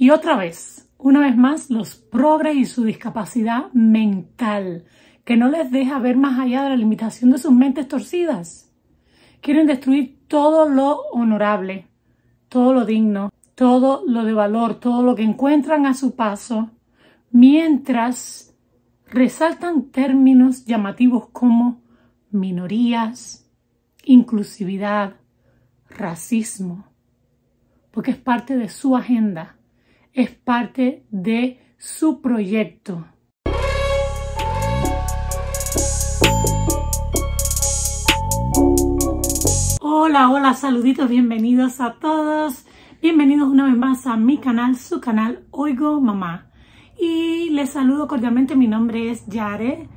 Y otra vez, una vez más, los progres y su discapacidad mental, que no les deja ver más allá de la limitación de sus mentes torcidas. Quieren destruir todo lo honorable, todo lo digno, todo lo de valor, todo lo que encuentran a su paso, mientras resaltan términos llamativos como minorías, inclusividad, racismo, porque es parte de su agenda es parte de su proyecto. Hola, hola, saluditos, bienvenidos a todos. Bienvenidos una vez más a mi canal, su canal Oigo Mamá. Y les saludo cordialmente, mi nombre es Yare,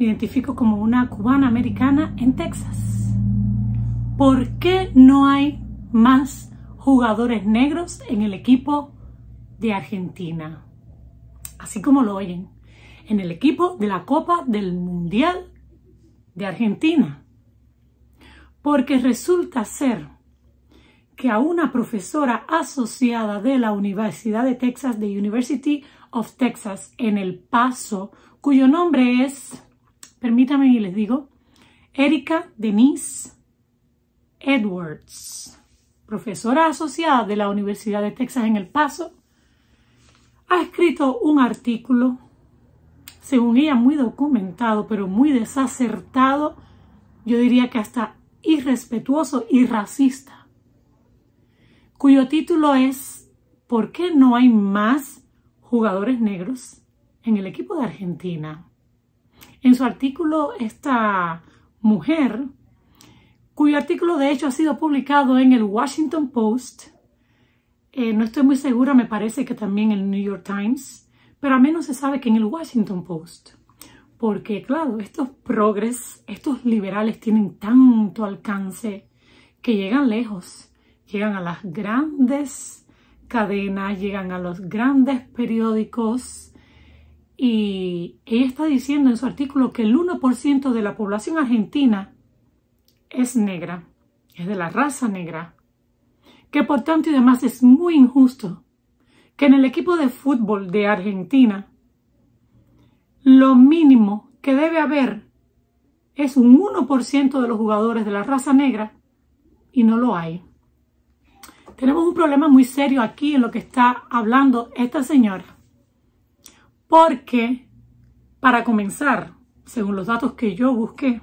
me identifico como una cubana americana en Texas. ¿Por qué no hay más jugadores negros en el equipo de Argentina. Así como lo oyen, en el equipo de la Copa del Mundial de Argentina. Porque resulta ser que a una profesora asociada de la Universidad de Texas, de University of Texas, en El Paso, cuyo nombre es, permítame y les digo, Erika Denise Edwards, profesora asociada de la Universidad de Texas en El Paso, ha escrito un artículo, según ella muy documentado, pero muy desacertado, yo diría que hasta irrespetuoso y racista, cuyo título es ¿Por qué no hay más jugadores negros en el equipo de Argentina? En su artículo, esta mujer, cuyo artículo de hecho ha sido publicado en el Washington Post, eh, no estoy muy segura, me parece que también en el New York Times, pero al menos se sabe que en el Washington Post. Porque, claro, estos progres, estos liberales tienen tanto alcance que llegan lejos. Llegan a las grandes cadenas, llegan a los grandes periódicos. Y ella está diciendo en su artículo que el 1% de la población argentina es negra, es de la raza negra que por tanto y demás es muy injusto que en el equipo de fútbol de Argentina lo mínimo que debe haber es un 1% de los jugadores de la raza negra y no lo hay. Tenemos un problema muy serio aquí en lo que está hablando esta señora. Porque, para comenzar, según los datos que yo busqué,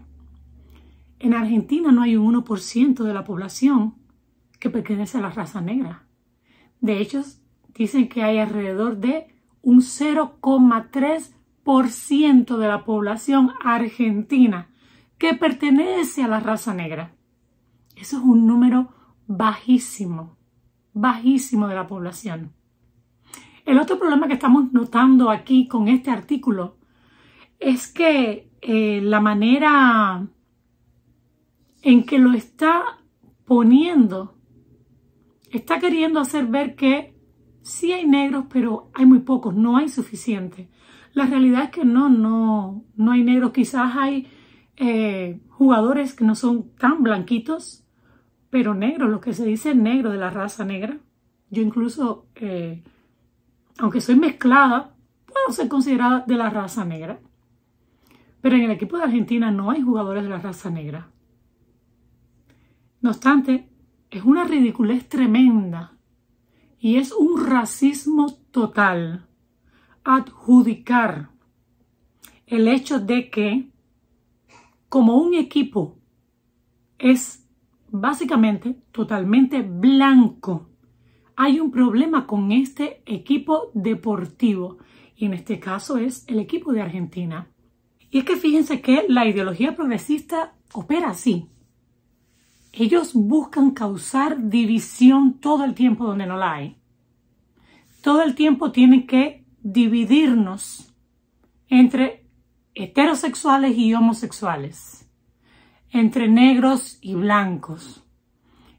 en Argentina no hay un 1% de la población que pertenece a la raza negra. De hecho, dicen que hay alrededor de un 0,3% de la población argentina que pertenece a la raza negra. Eso es un número bajísimo, bajísimo de la población. El otro problema que estamos notando aquí con este artículo es que eh, la manera en que lo está poniendo está queriendo hacer ver que sí hay negros, pero hay muy pocos, no hay suficiente. La realidad es que no, no, hay negros. Quizás hay eh, jugadores que no son tan blanquitos, pero negros, lo que se dice negro de la raza negra. Yo incluso, eh, aunque soy mezclada, puedo ser considerada de la raza negra. Pero en el equipo de Argentina no hay jugadores de la raza negra. No obstante, es una ridiculez tremenda y es un racismo total adjudicar el hecho de que como un equipo es básicamente totalmente blanco, hay un problema con este equipo deportivo y en este caso es el equipo de Argentina. Y es que fíjense que la ideología progresista opera así. Ellos buscan causar división todo el tiempo donde no la hay. Todo el tiempo tienen que dividirnos entre heterosexuales y homosexuales, entre negros y blancos,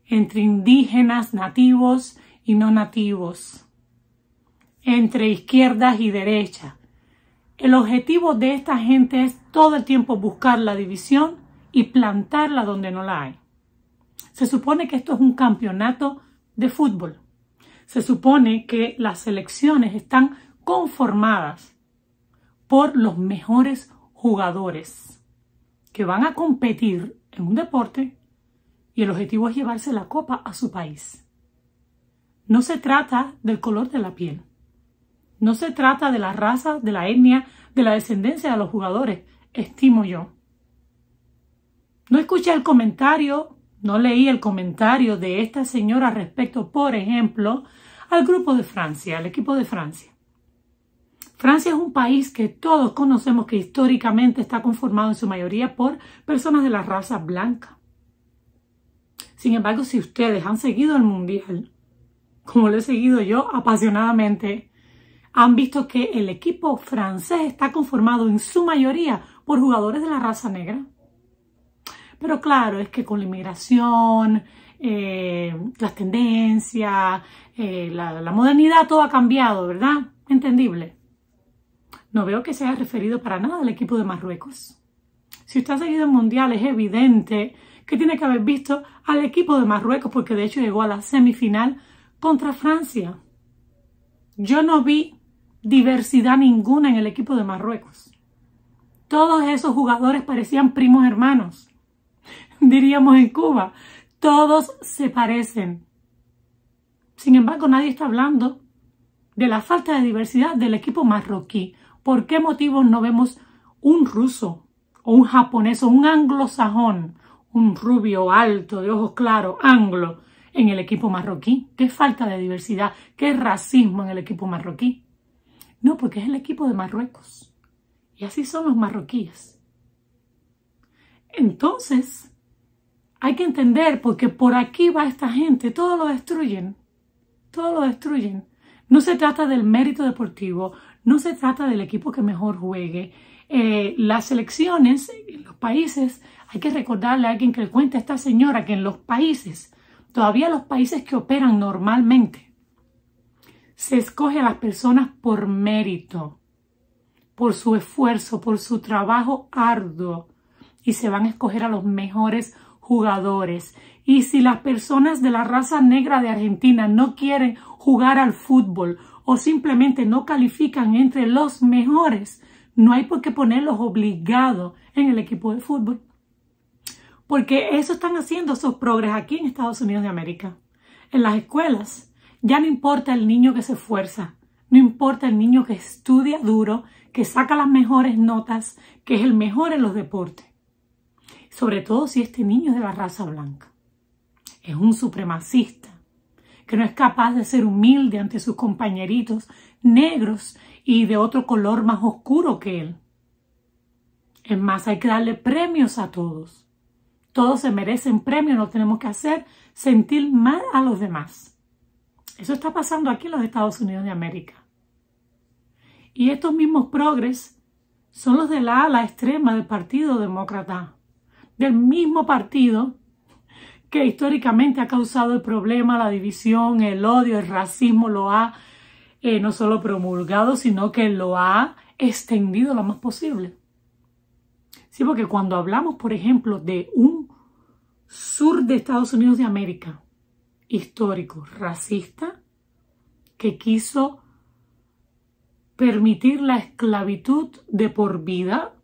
entre indígenas, nativos y no nativos, entre izquierdas y derechas. El objetivo de esta gente es todo el tiempo buscar la división y plantarla donde no la hay. Se supone que esto es un campeonato de fútbol. Se supone que las selecciones están conformadas por los mejores jugadores que van a competir en un deporte y el objetivo es llevarse la copa a su país. No se trata del color de la piel. No se trata de la raza, de la etnia, de la descendencia de los jugadores, estimo yo. No escuché el comentario no leí el comentario de esta señora respecto, por ejemplo, al grupo de Francia, al equipo de Francia. Francia es un país que todos conocemos que históricamente está conformado en su mayoría por personas de la raza blanca. Sin embargo, si ustedes han seguido el Mundial, como lo he seguido yo apasionadamente, han visto que el equipo francés está conformado en su mayoría por jugadores de la raza negra. Pero claro, es que con la inmigración, eh, las tendencias, eh, la, la modernidad, todo ha cambiado, ¿verdad? Entendible. No veo que se haya referido para nada al equipo de Marruecos. Si usted ha seguido el Mundial, es evidente que tiene que haber visto al equipo de Marruecos, porque de hecho llegó a la semifinal contra Francia. Yo no vi diversidad ninguna en el equipo de Marruecos. Todos esos jugadores parecían primos hermanos. diríamos en Cuba. Todos se parecen. Sin embargo, nadie está hablando de la falta de diversidad del equipo marroquí. ¿Por qué motivos no vemos un ruso o un japonés o un anglosajón, un rubio alto de ojos claros, anglo, en el equipo marroquí? ¿Qué falta de diversidad? ¿Qué racismo en el equipo marroquí? No, porque es el equipo de Marruecos. Y así son los marroquíes. Entonces, hay que entender porque por aquí va esta gente, todo lo destruyen, todo lo destruyen. No se trata del mérito deportivo, no se trata del equipo que mejor juegue. Eh, las selecciones, los países, hay que recordarle a alguien que le cuente a esta señora que en los países, todavía los países que operan normalmente, se escoge a las personas por mérito, por su esfuerzo, por su trabajo arduo, y se van a escoger a los mejores jugadores. Y si las personas de la raza negra de Argentina no quieren jugar al fútbol o simplemente no califican entre los mejores, no hay por qué ponerlos obligados en el equipo de fútbol. Porque eso están haciendo sus progres aquí en Estados Unidos de América. En las escuelas ya no importa el niño que se esfuerza, no importa el niño que estudia duro, que saca las mejores notas, que es el mejor en los deportes sobre todo si este niño es de la raza blanca. Es un supremacista que no es capaz de ser humilde ante sus compañeritos negros y de otro color más oscuro que él. Es más, hay que darle premios a todos. Todos se merecen premios, no tenemos que hacer sentir mal a los demás. Eso está pasando aquí en los Estados Unidos de América. Y estos mismos progres son los de la ala extrema del Partido Demócrata del mismo partido que históricamente ha causado el problema, la división, el odio, el racismo, lo ha eh, no solo promulgado, sino que lo ha extendido lo más posible. Sí, porque cuando hablamos, por ejemplo, de un sur de Estados Unidos de América, histórico, racista, que quiso permitir la esclavitud de por vida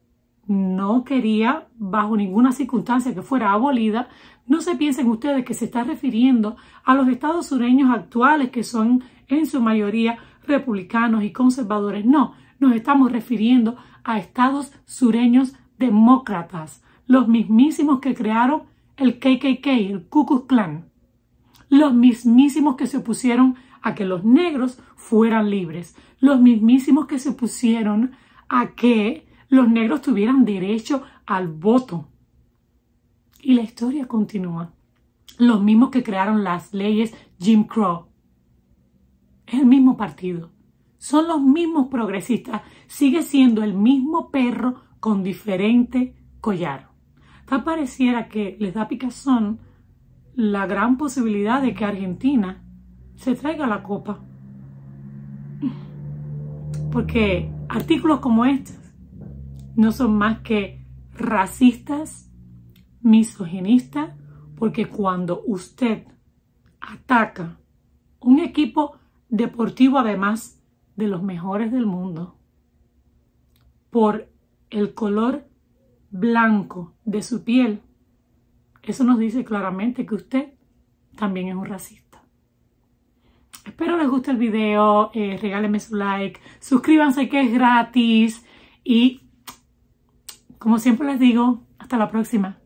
no quería bajo ninguna circunstancia que fuera abolida, no se piensen ustedes que se está refiriendo a los estados sureños actuales que son en su mayoría republicanos y conservadores. No, nos estamos refiriendo a estados sureños demócratas, los mismísimos que crearon el KKK, el Ku Klux Klan, los mismísimos que se opusieron a que los negros fueran libres, los mismísimos que se opusieron a que los negros tuvieran derecho al voto. Y la historia continúa. Los mismos que crearon las leyes Jim Crow. Es el mismo partido. Son los mismos progresistas. Sigue siendo el mismo perro con diferente collar. Tal pareciera que les da picazón la gran posibilidad de que Argentina se traiga la copa. Porque artículos como este no son más que racistas, misoginistas, porque cuando usted ataca un equipo deportivo además de los mejores del mundo por el color blanco de su piel, eso nos dice claramente que usted también es un racista. Espero les guste el video, eh, regálenme su like, suscríbanse que es gratis y como siempre les digo, hasta la próxima.